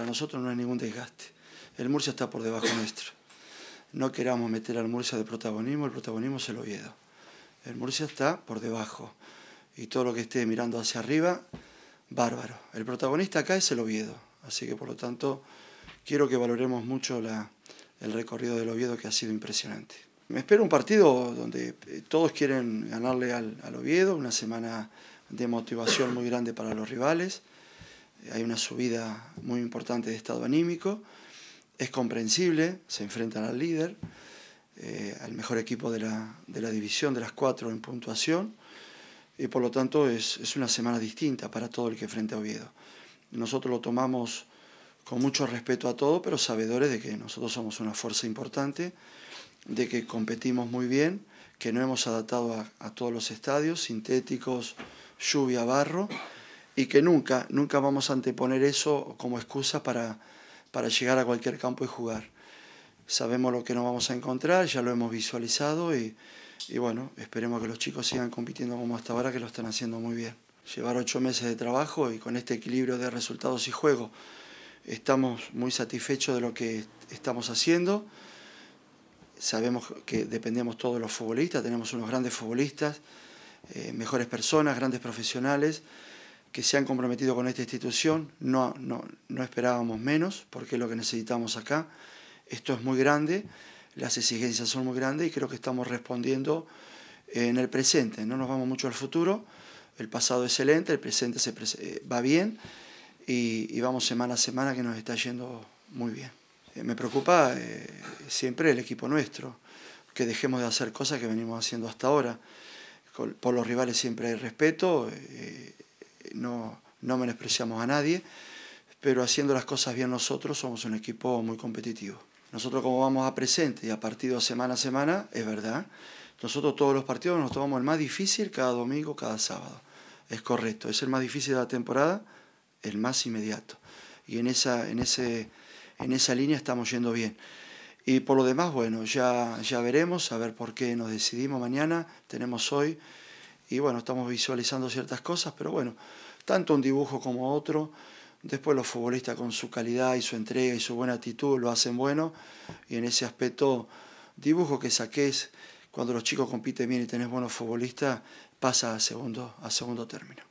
para nosotros no hay ningún desgaste. El Murcia está por debajo nuestro. No queramos meter al Murcia de protagonismo, el protagonismo es el Oviedo. El Murcia está por debajo. Y todo lo que esté mirando hacia arriba, bárbaro. El protagonista acá es el Oviedo. Así que por lo tanto, quiero que valoremos mucho el recorrido del Oviedo que ha sido impresionante. Me espero un partido donde eh, todos quieren ganarle al Oviedo, una semana de motivación muy grande para los rivales hay una subida muy importante de estado anímico, es comprensible, se enfrentan al líder, eh, al mejor equipo de la, división, de las cuatro en puntuación, y por lo tanto es, una semana distinta para todo el que enfrenta a Oviedo. Nosotros lo tomamos con mucho respeto a todo, pero sabedores de que nosotros somos una fuerza importante, de que competimos muy bien, que no hemos adaptado a todos los estadios, sintéticos, lluvia, barro, y que nunca, nunca vamos a anteponer eso como excusa para, para llegar a cualquier campo y jugar. Sabemos lo que nos vamos a encontrar, ya lo hemos visualizado y, y bueno, esperemos que los chicos sigan compitiendo como hasta ahora, que lo están haciendo muy bien. Llevar ocho meses de trabajo y con este equilibrio de resultados y juego, estamos muy satisfechos de lo que estamos haciendo. Sabemos que dependemos todos los futbolistas, tenemos unos grandes futbolistas, eh, mejores personas, grandes profesionales que se han comprometido con esta institución. No, no, no esperábamos menos, porque es lo que necesitamos acá. Esto es muy grande, las exigencias son muy grandes y creo que estamos respondiendo en el presente. No nos vamos mucho al futuro. El pasado es excelente, el presente se eh, va bien y, vamos semana a semana que nos está yendo muy bien. Eh, me preocupa eh, siempre el equipo nuestro, que dejemos de hacer cosas que venimos haciendo hasta ahora. Por los rivales siempre hay respeto no, no menospreciamos a nadie, pero haciendo las cosas bien nosotros somos un equipo muy competitivo. Nosotros como vamos a presente y a partido semana a semana, es verdad, nosotros todos los partidos nos tomamos el más difícil cada domingo, cada sábado. Es correcto, es el más difícil de la temporada, el más inmediato. Y en esa, en ese, en esa línea estamos yendo bien. Y por lo demás, bueno, ya, ya veremos, a ver por qué nos decidimos mañana, tenemos hoy y bueno, estamos visualizando ciertas cosas, pero bueno, tanto un dibujo como otro, después los futbolistas con su calidad y su entrega y su buena actitud lo hacen bueno, y en ese aspecto, dibujo que saques, cuando los chicos compiten bien y tenés buenos futbolistas, pasa a segundo, a segundo término.